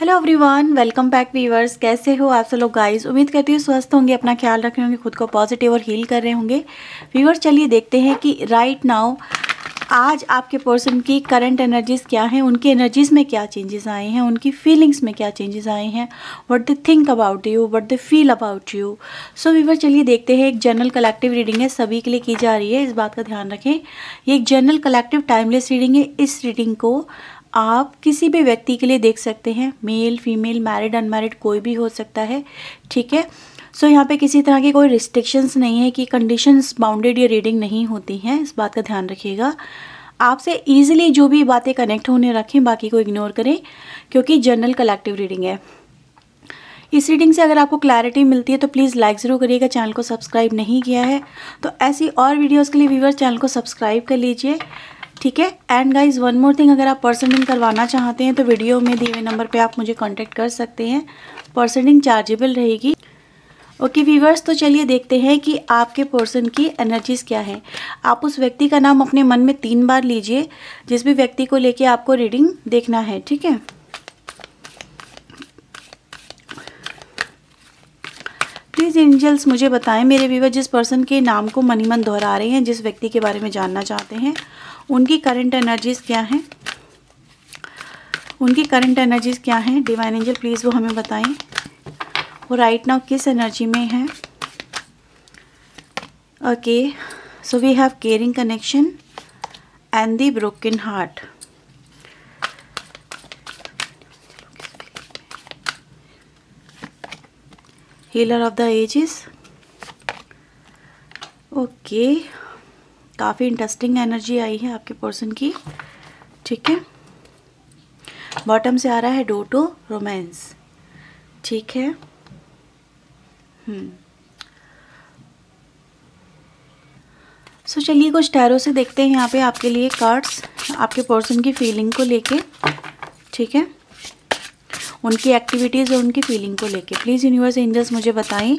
Hello everyone welcome back viewers कैसे हो आप सब लोग गाइस उम्मीद करती हूँ स्वस्थ होंगे अपना ख्याल रख रहे होंगे खुद को पॉजिटिव और हील कर रहे होंगे वीवर्स चलिए देखते हैं कि राइट नाउ आज आपके पर्सन की करंट एनर्जीज़ क्या हैं उनकी एनर्जीज़ में क्या चेंजेस आए हैं उनकी फीलिंग्स में क्या चेंजेस आए हैं what they think about you what they feel about you so viewer चलिए देखते हैं एक जनरल कलेक्टिव रीडिंग है सभी के लिए की जा रही है इस बात का ध्यान रखें ये एक जनरल कलेक्टिव टाइमलेस रीडिंग है इस रीडिंग को आप किसी भी व्यक्ति के लिए देख सकते हैं मेल फीमेल मैरिड अनमैरिड कोई भी हो सकता है ठीक है सो so, यहाँ पे किसी तरह की कोई रिस्ट्रिक्शंस नहीं है कि कंडीशंस बाउंडेड या रीडिंग नहीं होती हैं इस बात का ध्यान रखिएगा आपसे ईजिली जो भी बातें कनेक्ट होने रखें बाकी को इग्नोर करें क्योंकि जनरल कलेक्टिव रीडिंग है इस रीडिंग से अगर आपको क्लैरिटी मिलती है तो प्लीज़ लाइक ज़रूर करिएगा चैनल को सब्सक्राइब नहीं किया है तो ऐसी और वीडियोज़ के लिए व्यूवर चैनल को सब्सक्राइब कर लीजिए ठीक है and guys one more thing अगर आप परसेंटिंग करवाना चाहते हैं तो वीडियो में दिए हुए नंबर पे आप मुझे कांटेक्ट कर सकते हैं परसेंटिंग चार्जेबल रहेगी ओके वीवर्स तो चलिए देखते हैं कि आपके पर्सन की एनर्जीज क्या है आप उस व्यक्ति का नाम अपने मन में तीन बार लीजिए जिस भी व्यक्ति को लेके आपको रीडिंग देखना है ठीक है प्लीज़ एंजल्स मुझे बताएं मेरे व्यूवर जिस पर्सन के नाम को मनीमन दोहरा रहे हैं जिस व्यक्ति के बारे में जानना चाहते हैं उनकी करंट एनर्जीज़ क्या हैं उनकी करंट एनर्जीज़ क्या हैं डिवाइन एंजल प्लीज़ वो हमें बताएं वो राइट नाउ किस एनर्जी में है okay so we have caring connection and the broken heart healer of the ages okay काफ़ी इंटरेस्टिंग एनर्जी आई है आपके पर्सन की ठीक है बॉटम से आ रहा है डो टू रोमांस ठीक है सो हम्म। चलिए कुछ टैरो से देखते हैं यहाँ पे आपके लिए कार्ड्स आपके पर्सन की फीलिंग को लेके ठीक है उनकी एक्टिविटीज़ और उनकी फीलिंग को लेके प्लीज़ यूनिवर्स एंजल्स मुझे बताएं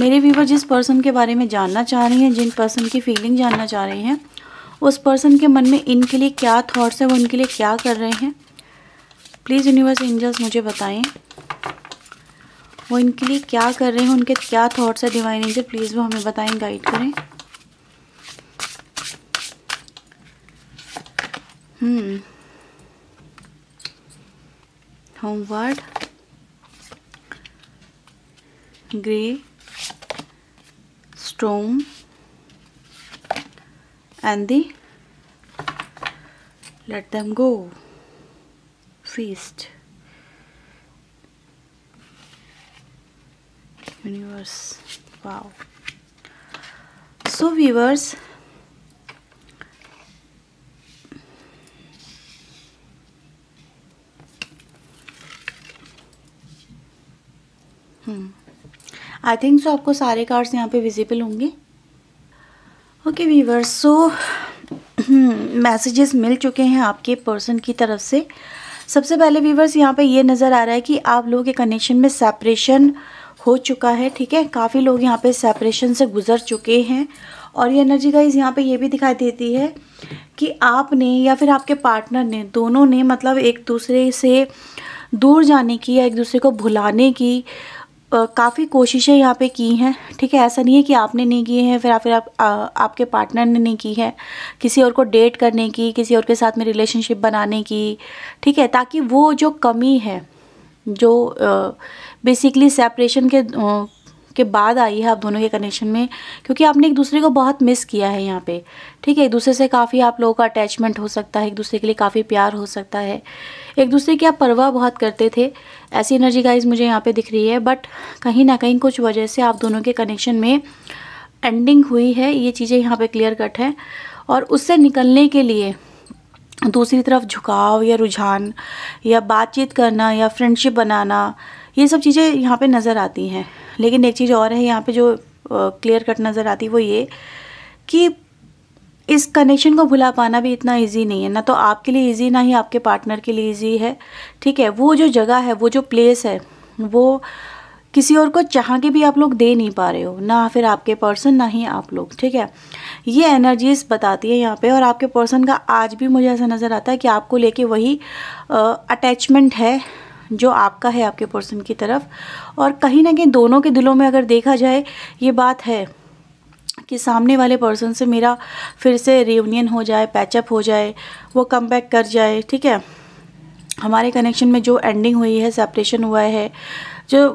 मेरे व्यूवर जिस पर्सन के बारे में जानना चाह रही हैं जिन पर्सन की फीलिंग जानना चाह रहे हैं उस पर्सन के मन में इनके लिए क्या थाट्स हैं वो इनके लिए क्या कर रहे हैं प्लीज़ यूनिवर्स एंजल्स मुझे बताएँ वो इनके लिए क्या कर रहे हैं उनके क्या थाट्स हैं डिवाइन एंजल प्लीज़ वो हमें बताएँ गाइड करें hmm homeward gray storm and the let them go feast universe wow so viewers I think so आपको सारे कार्ड्स यहाँ पे विजिबल होंगे ओके वीवर्स सो मैसेजेस मिल चुके हैं आपके पर्सन की तरफ से सबसे पहले वीवर्स यहाँ पे ये नज़र आ रहा है कि आप लोगों के कनेक्शन में सेपरेशन हो चुका है ठीक है काफ़ी लोग यहाँ पे सेपरेशन से गुजर चुके हैं और ये एनर्जी गाइज यहाँ पे ये भी दिखाई देती है कि आपने या फिर आपके पार्टनर ने दोनों ने मतलब एक दूसरे से दूर जाने की या एक दूसरे को भुलाने की काफ़ी कोशिशें यहाँ पे की हैं ठीक है ऐसा नहीं है कि आपने नहीं किए हैं फिर आप फिर आप आ, आपके पार्टनर ने नहीं की है किसी और को डेट करने की किसी और के साथ में रिलेशनशिप बनाने की ठीक है ताकि वो जो कमी है जो बेसिकली सेपरेशन के के बाद आई है आप दोनों के कनेक्शन में क्योंकि आपने एक दूसरे को बहुत मिस किया है यहाँ पे ठीक है एक दूसरे से काफ़ी आप लोगों का अटैचमेंट हो सकता है एक दूसरे के लिए काफ़ी प्यार हो सकता है एक दूसरे की आप परवाह बहुत करते थे ऐसी एनर्जी गाइज मुझे यहाँ पर दिख रही है बट कहीं ना कहीं कुछ वजह से आप दोनों के कनेक्शन में एंडिंग हुई है ये चीज़ें यहाँ पर क्लियर कट है और उससे निकलने के लिए दूसरी तरफ झुकाव या रुझान या बातचीत करना या फ्रेंडशिप बनाना ये सब चीज़ें यहाँ पे नज़र आती हैं लेकिन एक चीज़ और है यहाँ पे जो क्लियर कट नज़र आती है वो ये कि इस कनेक्शन को भुला पाना भी इतना इजी नहीं है ना तो आपके लिए इजी ना ही आपके पार्टनर के लिए इजी है ठीक है वो जो जगह है वो जो प्लेस है वो किसी और को चाह के भी आप लोग दे नहीं पा रहे हो ना फिर आपके पर्सन ना ही आप लोग ठीक है ये एनर्जीज बताती है यहाँ पे और आपके पर्सन का आज भी मुझे ऐसा नज़र आता है कि आपको लेके वही अटैचमेंट है जो आपका है आपके पर्सन की तरफ और कहीं ना कहीं दोनों के दिलों में अगर देखा जाए ये बात है कि सामने वाले पर्सन से मेरा फिर से रियूनियन हो जाए पैचअप हो जाए वो कम बैक कर जाए ठीक है हमारे कनेक्शन में जो एंडिंग हुई है सेपरेशन हुआ है जो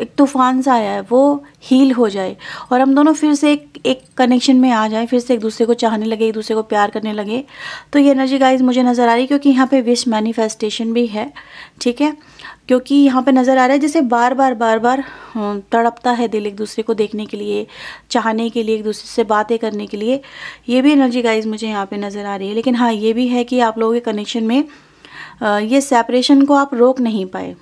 एक तूफान सा आया है वो हील हो जाए और हम दोनों फिर से एक एक कनेक्शन में आ जाएं फिर से एक दूसरे को चाहने लगे एक दूसरे को प्यार करने लगे तो ये एनर्जी गाइस मुझे नज़र आ रही है क्योंकि यहाँ पे विश मैनिफेस्टेशन भी है ठीक है क्योंकि यहाँ पे नज़र आ रहा है जैसे बार बार बार बार तड़पता है दिल एक दूसरे को देखने के लिए चाहने के लिए एक दूसरे से बातें करने के लिए ये भी एनर्जी गाइज मुझे यहाँ पर नज़र आ रही है लेकिन हाँ ये भी है कि आप लोगों के कनेक्शन में ये सेपरेशन को आप रोक नहीं पाए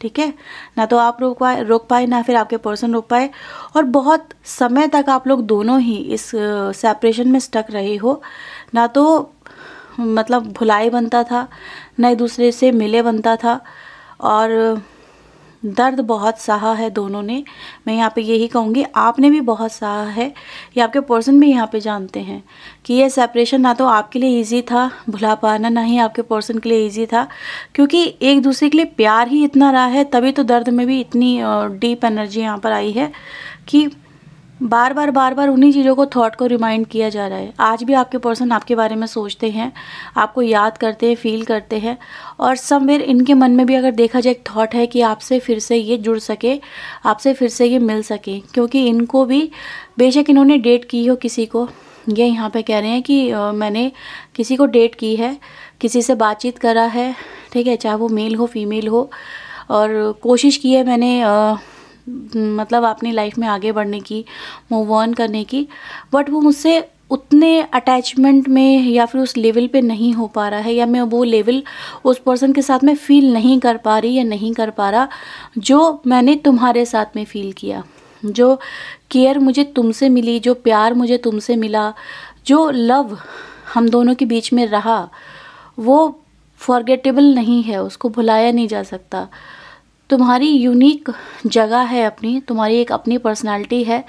ठीक है ना तो आप रोक पाए रोक पाए ना फिर आपके पर्सन रोक पाए और बहुत समय तक आप लोग दोनों ही इस सेपरेशन में स्टक रहे हो ना तो मतलब भुलाए बनता था ना एक दूसरे से मिले बनता था और दर्द बहुत सहा है दोनों ने मैं यहाँ पे यही कहूँगी आपने भी बहुत सहा है ये आपके पर्सन भी यहाँ पे जानते हैं कि ये सेपरेशन ना तो आपके लिए इजी था भुला पाना ना ही आपके पर्सन के लिए इजी था क्योंकि एक दूसरे के लिए प्यार ही इतना रहा है तभी तो दर्द में भी इतनी डीप एनर्जी यहाँ पर आई है कि बार बार बार बार उन्हीं चीज़ों को थॉट को रिमाइंड किया जा रहा है आज भी आपके पर्सन आपके बारे में सोचते हैं आपको याद करते हैं फील करते हैं और समवेयर इनके मन में भी अगर देखा जाए एक थॉट है कि आपसे फिर से ये जुड़ सके आपसे फिर से ये मिल सके क्योंकि इनको भी बेशक इन्होंने डेट की हो किसी को ये यहाँ पर कह रहे हैं कि मैंने किसी को डेट की है किसी से बातचीत करा है ठीक है चाहे वो मेल हो फीमेल हो और कोशिश की है मैंने आ, मतलब अपनी लाइफ में आगे बढ़ने की मूव ऑन करने की बट वो मुझसे उतने अटैचमेंट में या फिर उस लेवल पे नहीं हो पा रहा है या मैं वो लेवल उस पर्सन के साथ में फ़ील नहीं कर पा रही या नहीं कर पा रहा जो मैंने तुम्हारे साथ में फ़ील किया जो केयर मुझे तुमसे मिली जो प्यार मुझे तुमसे मिला जो लव हम दोनों के बीच में रहा वो फॉरगेटेबल नहीं है उसको भुलाया नहीं जा सकता तुम्हारी यूनिक जगह है अपनी तुम्हारी एक अपनी पर्सनालिटी है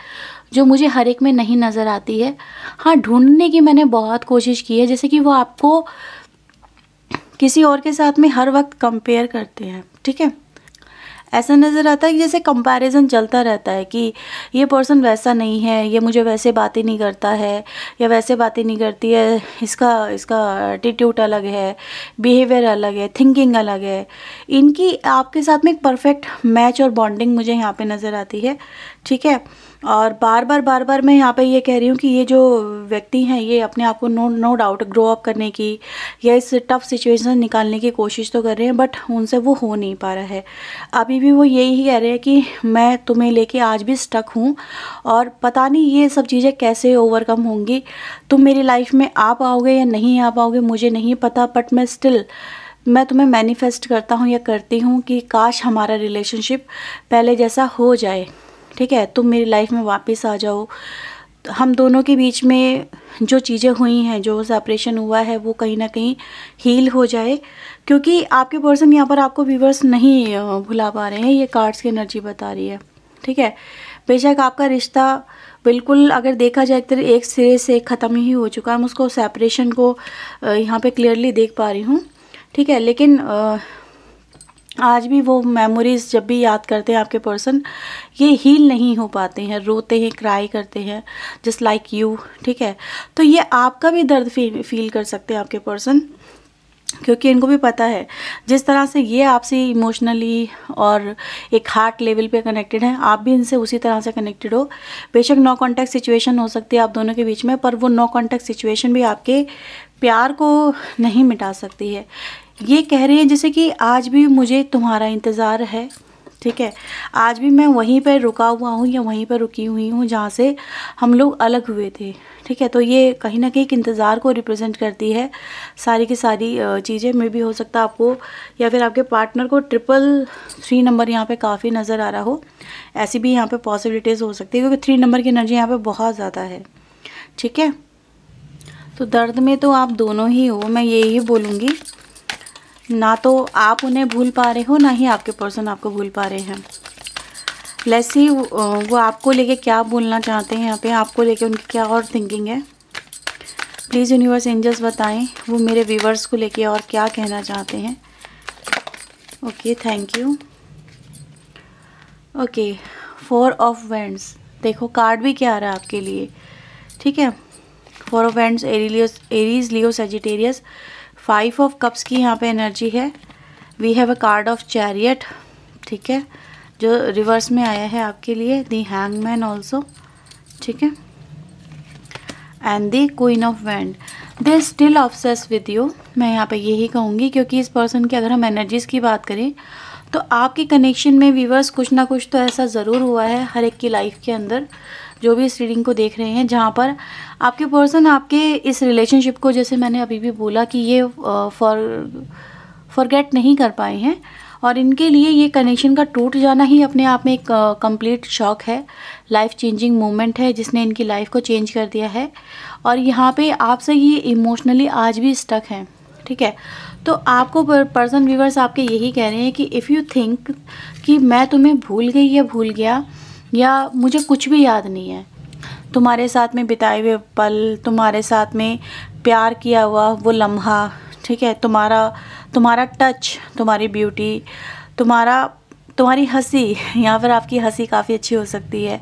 जो मुझे हर एक में नहीं नज़र आती है हाँ ढूंढने की मैंने बहुत कोशिश की है जैसे कि वो आपको किसी और के साथ में हर वक्त कंपेयर करते हैं ठीक है ऐसा नज़र आता है कि जैसे कंपैरिजन चलता रहता है कि ये पर्सन वैसा नहीं है ये मुझे वैसे बातें नहीं करता है या वैसे बातें नहीं करती है इसका इसका एटीट्यूड अलग है बिहेवियर अलग है थिंकिंग अलग है इनकी आपके साथ में एक परफेक्ट मैच और बॉन्डिंग मुझे यहाँ पे नज़र आती है ठीक है और बार बार बार बार मैं यहाँ पे ये कह रही हूँ कि ये जो व्यक्ति हैं ये अपने आप को no no doubt grow up करने की या इस टफ़ सिचुएशन निकालने की कोशिश तो कर रहे हैं बट उनसे वो हो नहीं पा रहा है अभी भी वो यही कह रहे हैं कि मैं तुम्हें लेके आज भी स्टक हूँ और पता नहीं ये सब चीज़ें कैसे ओवरकम होंगी तुम मेरी लाइफ में आ पाओगे या नहीं आ पाओगे मुझे नहीं पता बट मैं स्टिल मैं तुम्हें मैनिफेस्ट करता हूँ या करती हूँ कि काश हमारा रिलेशनशिप पहले जैसा हो जाए ठीक है तुम मेरी लाइफ में वापस आ जाओ हम दोनों के बीच में जो चीज़ें हुई हैं जो सेपरेशन हुआ है वो कहीं ना कहीं हील हो जाए क्योंकि आपके पर्सन यहाँ पर आपको व्यूवर्स नहीं भुला पा रहे हैं ये कार्ड्स की एनर्जी बता रही है ठीक है बेशक आपका रिश्ता बिल्कुल अगर देखा जाए तो एक सिरे से ख़त्म ही हो चुका है मैं उसको सेपरेशन को यहाँ पे क्लियरली देख पा रही हूँ ठीक है लेकिन आज भी वो मेमोरीज़ जब भी याद करते हैं आपके पर्सन ये हील नहीं हो पाते हैं रोते हैं क्राई करते हैं जस्ट लाइक यू ठीक है तो ये आपका भी दर्द फील फील कर सकते हैं आपके पर्सन क्योंकि इनको भी पता है जिस तरह से ये आपसे इमोशनली और एक हार्ट लेवल पे कनेक्टेड हैं आप भी इनसे उसी तरह से कनेक्टेड हो बेशक नो कॉन्टैक्ट सिचुएशन हो सकती है आप दोनों के बीच में पर वो नो कॉन्टैक्ट सिचुएशन भी आपके प्यार को नहीं मिटा सकती है ये कह रहे हैं जैसे कि आज भी मुझे तुम्हारा इंतज़ार है ठीक है आज भी मैं वहीं पर रुका हुआ हूँ या वहीं पर रुकी हुई हूँ जहाँ से हम लोग अलग हुए थे ठीक है तो ये कहीं ना कहीं एक इंतज़ार को रिप्रेजेंट करती है सारी की सारी चीज़ें में भी हो सकता है आपको या फिर आपके पार्टनर को ट्रिपल थ्री नंबर यहाँ पे काफ़ी नज़र आ रहा हो ऐसी भी यहाँ पे पॉसिबिलिटीज़ हो सकती है क्योंकि थ्री नंबर की एनर्जी यहाँ पर बहुत ज़्यादा है ठीक है तो दर्द में तो आप दोनों ही हो मैं यही बोलूँगी ना तो आप उन्हें भूल पा रहे हो ना ही आपके पर्सन आपको भूल पा रहे हैं लेसी वो आपको लेके क्या बोलना चाहते हैं यहाँ पे आपको लेके उनकी क्या और थिंकिंग है प्लीज़ यूनिवर्स एंजल्स बताएं वो मेरे व्यूवर्स को लेके और क्या कहना चाहते हैं okay thank you okay four of wands देखो कार्ड भी क्या आ रहा है आपके लिए ठीक है four of wands Aries Leo Sagittarius five of cups की यहाँ पे एनर्जी है we have a card of chariot ठीक है जो रिवर्स में आया है आपके लिए दी हैंग मैन ऑल्सो ठीक है and the queen of wand they still obsessed with you मैं यहाँ पे यही कहूँगी क्योंकि इस पर्सन की अगर हम एनर्जीज़ की बात करें तो आपके कनेक्शन में वीवर्स कुछ ना कुछ तो ऐसा ज़रूर हुआ है हर एक की लाइफ के अंदर जो भी इस रीडिंग को देख रहे हैं जहाँ पर आपके पर्सन आपके इस रिलेशनशिप को जैसे मैंने अभी भी बोला कि ये फॉर फॉरगेट नहीं कर पाए हैं और इनके लिए ये कनेक्शन का टूट जाना ही अपने आप में एक कंप्लीट शॉक है लाइफ चेंजिंग मोमेंट है जिसने इनकी लाइफ को चेंज कर दिया है और यहाँ पे आपसे ये इमोशनली आज भी स्टक हैं ठीक है तो आपको पर्सन व्यूवर्स आपके यही कह रहे हैं कि इफ़ यू थिंक कि मैं तुम्हें भूल गई या भूल गया या मुझे कुछ भी याद नहीं है तुम्हारे साथ में बिताए हुए पल तुम्हारे साथ में प्यार किया हुआ वो लम्हा ठीक है तुम्हारा तुम्हारा टच तुम्हारी ब्यूटी तुम्हारा तुम्हारी हंसी या फिर आपकी हंसी काफ़ी अच्छी हो सकती है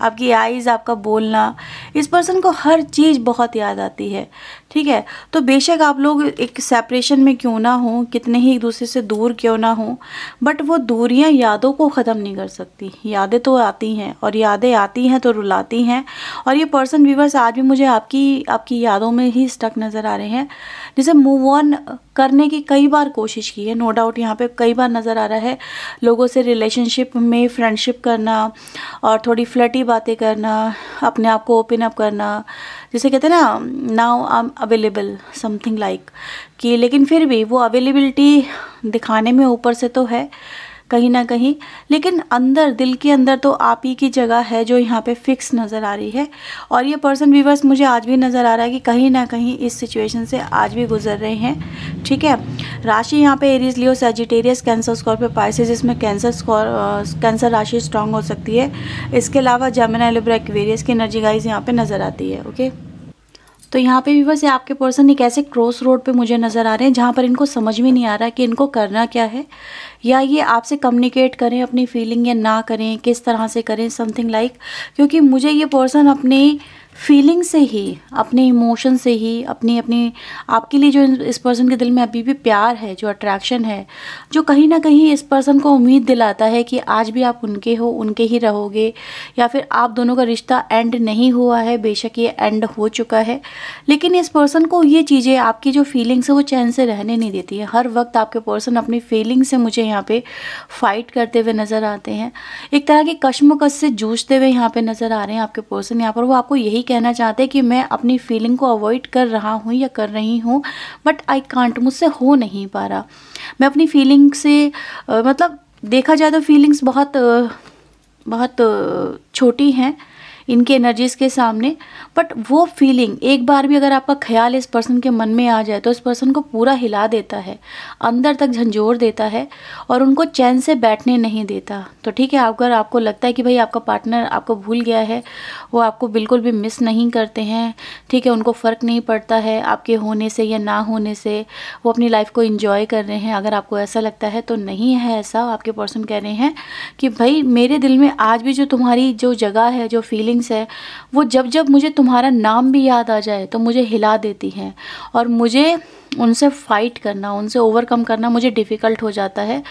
आपकी आइज़ आपका बोलना इस पर्सन को हर चीज़ बहुत याद आती है ठीक है तो बेशक आप लोग एक सेपरेशन में क्यों ना हो कितने ही एक दूसरे से दूर क्यों ना हो बट वो दूरियां यादों को ख़त्म नहीं कर सकती यादें तो आती हैं और यादें आती हैं तो रुलाती हैं और ये पर्सन व्यूवर्स आज भी मुझे आपकी आपकी यादों में ही स्टक नज़र आ रहे हैं जैसे मूव ऑन करने की कई बार कोशिश की है नो डाउट यहाँ पे कई बार नज़र आ रहा है लोगों से रिलेशनशिप में फ्रेंडशिप करना और थोड़ी फ्लटी बातें करना अपने आप को ओपन अप करना जैसे कहते हैं ना now I am available something like कि लेकिन फिर भी वो अवेलेबिलिटी दिखाने में ऊपर से तो है कहीं ना कहीं लेकिन अंदर दिल के अंदर तो आप ही की जगह है जो यहाँ पे फिक्स नज़र आ रही है और ये पर्सन व्यूवर्स मुझे आज भी नज़र आ रहा है कि कहीं ना कहीं इस सिचुएशन से आज भी गुजर रहे हैं ठीक है राशि यहाँ पे Aries Leo Sagittarius Cancer Scorpio Pisces इसमें कैंसर कैंसर राशि स्ट्रांग हो सकती है इसके अलावा जमुना एलोब्रा एक्वेरियस की एनर्जी गाइज यहाँ पर नज़र आती है ओके तो यहाँ पे भी बस ये आपके पर्सन एक ऐसे क्रॉस रोड पे मुझे नज़र आ रहे हैं जहाँ पर इनको समझ में नहीं आ रहा कि इनको करना क्या है या ये आपसे कम्युनिकेट करें अपनी फीलिंग या ना करें किस तरह से करें समथिंग लाइक like, क्योंकि मुझे ये पर्सन अपने फीलिंग से ही अपने इमोशन से ही अपनी अपनी आपके लिए जो इस पर्सन के दिल में अभी भी प्यार है जो अट्रैक्शन है जो कहीं ना कहीं इस पर्सन को उम्मीद दिलाता है कि आज भी आप उनके हो उनके ही रहोगे या फिर आप दोनों का रिश्ता एंड नहीं हुआ है बेशक ये एंड हो चुका है लेकिन इस पर्सन को ये चीज़ें आपकी जो फीलिंग्स है वो चैन से रहने नहीं देती है हर वक्त आपके पर्सन अपनी फीलिंग से मुझे यहाँ पर फाइट करते हुए नज़र आते हैं एक तरह के कश्मकश से जूझते हुए यहाँ पर नज़र आ रहे हैं आपके पर्सन यहाँ पर वो आपको यही कहना चाहते कि मैं अपनी फीलिंग को अवॉइड कर रहा हूँ या कर रही हूँ बट आई कांट मुझसे हो नहीं पा रहा मैं अपनी फीलिंग से मतलब देखा जाए तो फीलिंग्स बहुत बहुत छोटी हैं इनकी एनर्जीज के सामने बट वो फीलिंग एक बार भी अगर आपका ख्याल इस पर्सन के मन में आ जाए तो इस पर्सन को पूरा हिला देता है अंदर तक झंझोर देता है और उनको चैन से बैठने नहीं देता तो ठीक है अगर आपको लगता है कि भाई आपका पार्टनर आपको भूल गया है वो आपको बिल्कुल भी मिस नहीं करते हैं ठीक है उनको फ़र्क नहीं पड़ता है आपके होने से या ना होने से वो अपनी लाइफ को इन्जॉय कर रहे हैं अगर आपको ऐसा लगता है तो नहीं है ऐसा आपके पर्सन कह रहे हैं कि भाई मेरे दिल में आज भी जो तुम्हारी जो जगह है जो फीलिंग फीलिंग्स है वो जब जब मुझे तुम्हारा नाम भी याद आ जाए तो मुझे हिला देती हैं और मुझे उनसे फ़ाइट करना उनसे ओवरकम करना मुझे डिफ़िकल्ट हो जाता है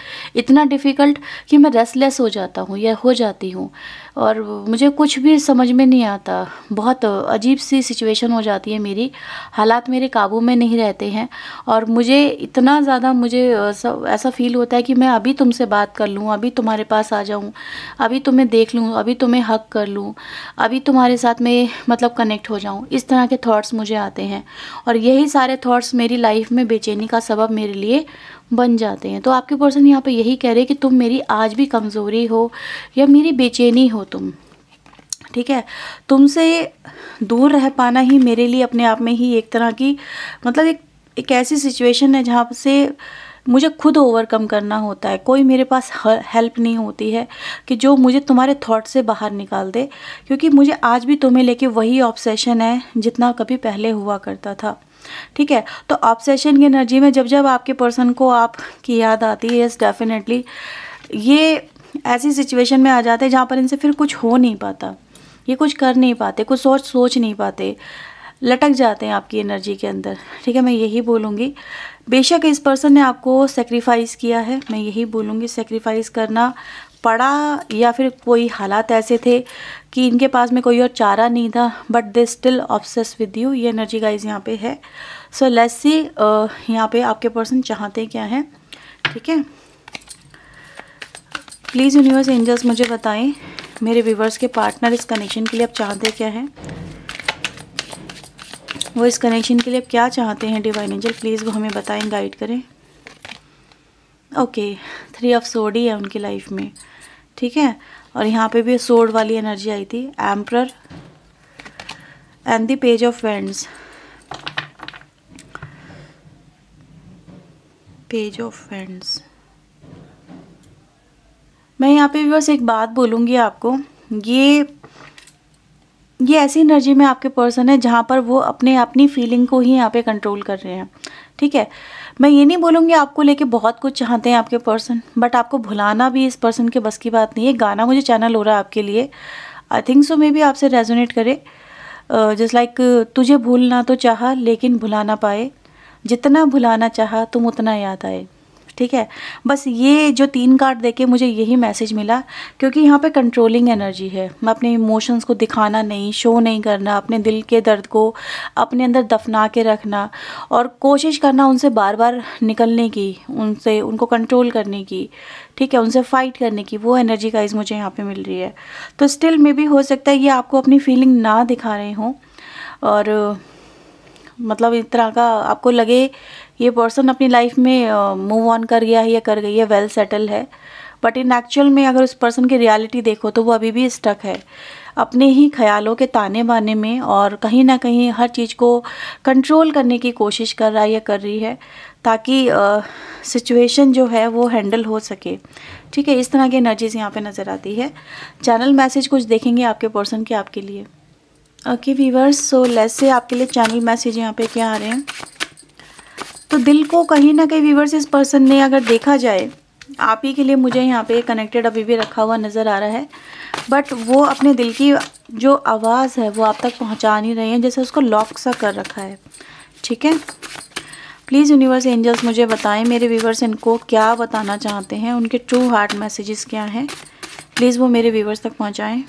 इतना डिफ़िकल्ट कि मैं रेस्टलेस हो जाता हूँ या हो जाती हूँ और मुझे कुछ भी समझ में नहीं आता बहुत अजीब सी सिचुएशन हो जाती है मेरी हालात मेरे काबू में नहीं रहते हैं और मुझे इतना ज़्यादा मुझे ऐसा फील होता है कि मैं अभी तुमसे बात कर लूँ अभी तुम्हारे पास आ जाऊँ अभी तुम्हें देख लूँ अभी तुम्हें हक कर लूँ अभी तुम्हारे साथ में मतलब कनेक्ट हो जाऊँ इस तरह के थाट्स मुझे आते हैं और यही सारे थाट्स मेरी लाइफ लाइफ में बेचैनी का सबब मेरे लिए बन जाते हैं तो आपके पर्सन यहाँ पे यही कह रहे हैं कि तुम मेरी आज भी कमज़ोरी हो या मेरी बेचैनी हो तुम ठीक है तुमसे दूर रह पाना ही मेरे लिए अपने आप में ही एक तरह की मतलब एक एक ऐसी सिचुएशन है जहाँ से मुझे खुद ओवरकम करना होता है कोई मेरे पास हेल्प नहीं होती है कि जो मुझे तुम्हारे थॉट से बाहर निकाल दे क्योंकि मुझे आज भी तुम्हें लेके वही ऑब्सेशन है जितना कभी पहले हुआ करता था ठीक है तो ऑब्सेशन की एनर्जी में जब जब आपके पर्सन को आपकी याद आती है यस डेफिनेटली ये ऐसी सिचुएशन में आ जाते हैं जहाँ पर इनसे फिर कुछ हो नहीं पाता ये कुछ कर नहीं पाते कुछ सोच सोच नहीं पाते लटक जाते हैं आपकी एनर्जी के अंदर ठीक है मैं यही बोलूँगी बेशक इस पर्सन ने आपको सेक्रीफाइस किया है मैं यही बोलूँगी सेक्रीफाइस करना पड़ा या फिर कोई हालात ऐसे थे कि इनके पास में कोई और चारा नहीं था but they still obsessed with you ये एनर्जी गाइज यहाँ पे है सो लेट्स सी यहाँ पे आपके पर्सन चाहते क्या हैं ठीक है प्लीज़ यूनिवर्स एंजल्स मुझे बताएं मेरे व्यूवर्स के पार्टनर इस कनेक्शन के लिए आप चाहते क्या हैं वो इस कनेक्शन के लिए आप क्या चाहते हैं डिवाइन एंजल प्लीज़ वो हमें बताएं गाइड करें ओके थ्री ऑफ सोड ही है उनकी लाइफ में ठीक है और यहाँ पे भी सोड वाली एनर्जी आई थी emperor and the page of wands page of friends मैं यहाँ पे बस एक बात बोलूँगी आपको ये ये ऐसी एनर्जी में आपके पर्सन है जहाँ पर वो अपने अपनी फीलिंग को ही यहाँ पे कंट्रोल कर रहे हैं ठीक है मैं ये नहीं बोलूँगी आपको लेके बहुत कुछ चाहते हैं आपके पर्सन बट आपको भुलाना भी इस पर्सन के बस की बात नहीं है गाना मुझे चैनल हो रहा है आपके लिए I think so maybe आपसे रेजोनेट करे जस्ट लाइक like, तुझे भूलना तो चाह लेकिन भुलाना पाए जितना भुलाना चाहा तुम उतना याद आए ठीक है बस ये जो तीन कार्ड देखे मुझे यही मैसेज मिला क्योंकि यहाँ पे कंट्रोलिंग एनर्जी है मैं अपने इमोशंस को दिखाना नहीं शो नहीं करना अपने दिल के दर्द को अपने अंदर दफना के रखना और कोशिश करना उनसे बार बार निकलने की उनसे उनको कंट्रोल करने की ठीक है उनसे फ़ाइट करने की वो एनर्जी काइज मुझे यहाँ पर मिल रही है तो स्टिल मे भी हो सकता है ये आपको अपनी फीलिंग ना दिखा रहे हों और मतलब इस तरह का आपको लगे ये पर्सन अपनी लाइफ में मूव ऑन कर गया है या कर गई है वेल सेटल है बट इन एक्चुअल में अगर उस पर्सन की रियलिटी देखो तो वो अभी भी स्टक है अपने ही ख्यालों के ताने बाने में और कहीं ना कहीं हर चीज़ को कंट्रोल करने की कोशिश कर रहा है या कर रही है ताकि सिचुएशन जो है वो हैंडल हो सके ठीक है इस तरह की एनर्जीज यहाँ पे नज़र आती है चैनल मैसेज कुछ देखेंगे आपके पर्सन के आपके लिए ओके वीवर्स सो लेस से आपके लिए चैनल मैसेज यहाँ पे क्या आ रहे हैं तो दिल को कहीं ना कहीं व्यूवर्स इस पर्सन ने अगर देखा जाए आप ही के लिए मुझे यहाँ पे कनेक्टेड अभी भी रखा हुआ नज़र आ रहा है बट वो अपने दिल की जो आवाज़ है वो आप तक पहुँचा नहीं रहे हैं जैसे उसको लॉक सा कर रखा है ठीक है प्लीज़ यूनिवर्स एंजल्स मुझे बताएं मेरे व्यूवर्स इनको क्या बताना चाहते हैं उनके ट्रू हार्ट मैसेजेस क्या हैं प्लीज़ वो मेरे व्यूवर्स तक पहुँचाएँ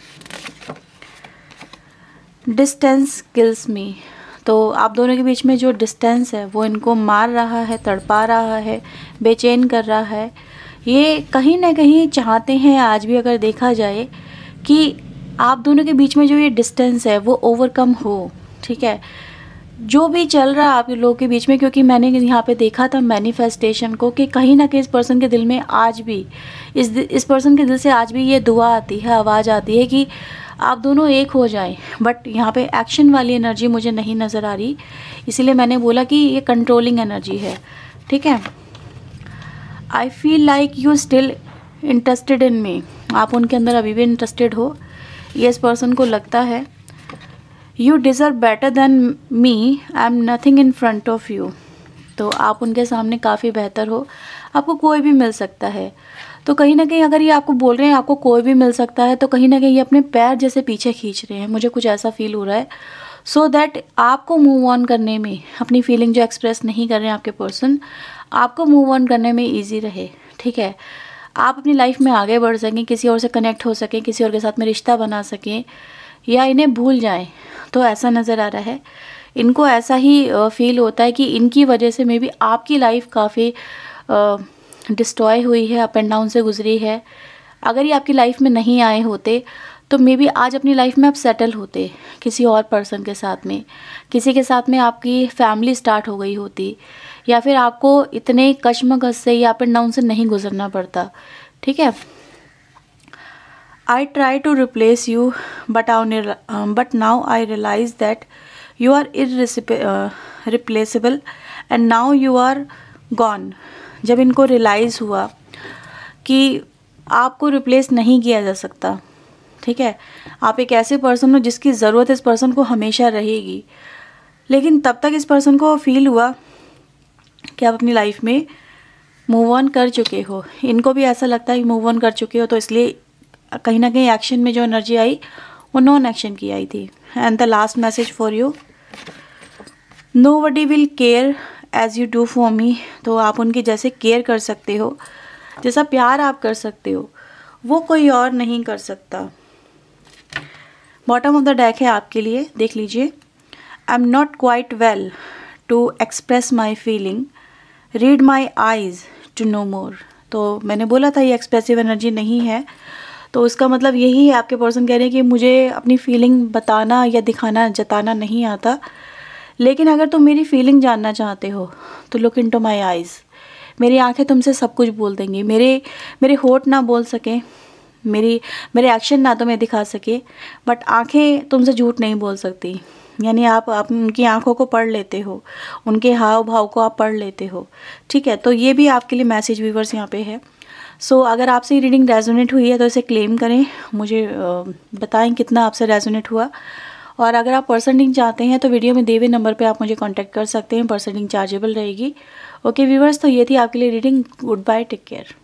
डिस्टेंस किल्स मी तो आप दोनों के बीच में जो डिस्टेंस है वो इनको मार रहा है तड़पा रहा है बेचैन कर रहा है ये कहीं ना कहीं चाहते हैं आज भी अगर देखा जाए कि आप दोनों के बीच में जो ये डिस्टेंस है वो ओवरकम हो ठीक है जो भी चल रहा है आप लोगों के बीच में क्योंकि मैंने यहाँ पे देखा था मैनिफेस्टेशन को कि कहीं ना कहीं इस पर्सन के दिल में आज भी इस इस पर्सन के दिल से आज भी ये दुआ आती है आवाज़ आती है कि आप दोनों एक हो जाए बट यहाँ पे एक्शन वाली एनर्जी मुझे नहीं नज़र आ रही इसीलिए मैंने बोला कि ये कंट्रोलिंग एनर्जी है ठीक है I feel like you still interested in me आप उनके अंदर अभी भी इंटरेस्टेड हो ये इस पर्सन को लगता है you deserve better than me I am nothing in front of you तो आप उनके सामने काफ़ी बेहतर हो आपको कोई भी मिल सकता है तो कहीं ना कहीं अगर ये आपको बोल रहे हैं आपको कोई भी मिल सकता है तो कहीं ना कहीं ये अपने पैर जैसे पीछे खींच रहे हैं मुझे कुछ ऐसा फील हो रहा है सो so दैट आपको मूव ऑन करने में अपनी फीलिंग जो एक्सप्रेस नहीं कर रहे हैं आपके पर्सन आपको मूव ऑन करने में ईजी रहे ठीक है आप अपनी लाइफ में आगे बढ़ सकें किसी और से कनेक्ट हो सकें किसी और के साथ में रिश्ता बना सकें या इन्हें भूल जाएं तो ऐसा नज़र आ रहा है इनको ऐसा ही फील होता है कि इनकी वजह से मे बी आपकी लाइफ काफ़ी डिस्ट्रॉय हुई है अप एंड डाउन से गुजरी है अगर ये आपकी लाइफ में नहीं आए होते तो मे बी आज अपनी लाइफ में आप सेटल होते किसी और पर्सन के साथ में किसी के साथ में आपकी फैमिली स्टार्ट हो गई होती या फिर आपको इतने कशमकश से या अप एंड डाउन से नहीं गुजरना पड़ता ठीक है I try to replace you but आउ but now I realize that you are irreplaceable and now you are gone जब इनको रियलाइज़ हुआ कि आपको रिप्लेस नहीं किया जा सकता ठीक है आप एक ऐसे पर्सन हो जिसकी ज़रूरत इस पर्सन को हमेशा रहेगी लेकिन तब तक इस पर्सन को फील हुआ कि आप अपनी लाइफ में मूव ऑन कर चुके हो इनको भी ऐसा लगता है कि मूव ऑन कर चुके हो तो इसलिए कहीं ना कहीं एक्शन में जो एनर्जी आई वो नॉन एक्शन की आई थी and the last message for you no will care as you do for me तो आप उनकी जैसे केयर कर सकते हो जैसा प्यार आप कर सकते हो वो कोई और नहीं कर सकता बॉटम ऑफ द डैक है आपके लिए देख लीजिए I am not quite well to express my feeling read my eyes to know more तो मैंने बोला था ये एक्सप्रेसिव एनर्जी नहीं है तो उसका मतलब यही है आपके पर्सन कह रहे हैं कि मुझे अपनी फीलिंग बताना या दिखाना जताना नहीं आता लेकिन अगर तुम मेरी फीलिंग जानना चाहते हो तो look into my eyes मेरी आंखें तुमसे सब कुछ बोल देंगी मेरे मेरे होठ ना बोल सकें मेरी मेरे एक्शन ना तुम्हें दिखा सके बट आंखें तुमसे झूठ नहीं बोल सकती यानी आप आप उनकी आंखों को पढ़ लेते हो उनके हाव भाव को आप पढ़ लेते हो ठीक है तो ये भी आपके लिए मैसेज व्यूवर्स यहाँ पे है सो so, अगर आपसे ये रीडिंग रेजोनेट हुई है तो इसे क्लेम करें मुझे बताएं कितना आपसे रेजोनेट हुआ और अगर आप परसेंटिंग चाहते हैं तो वीडियो में देवे हुए नंबर पर आप मुझे कॉन्टैक्ट कर सकते हैं परसेंटिंग चार्जेबल रहेगी ओके व्यूवर्स तो ये थी आपके लिए reading goodbye take care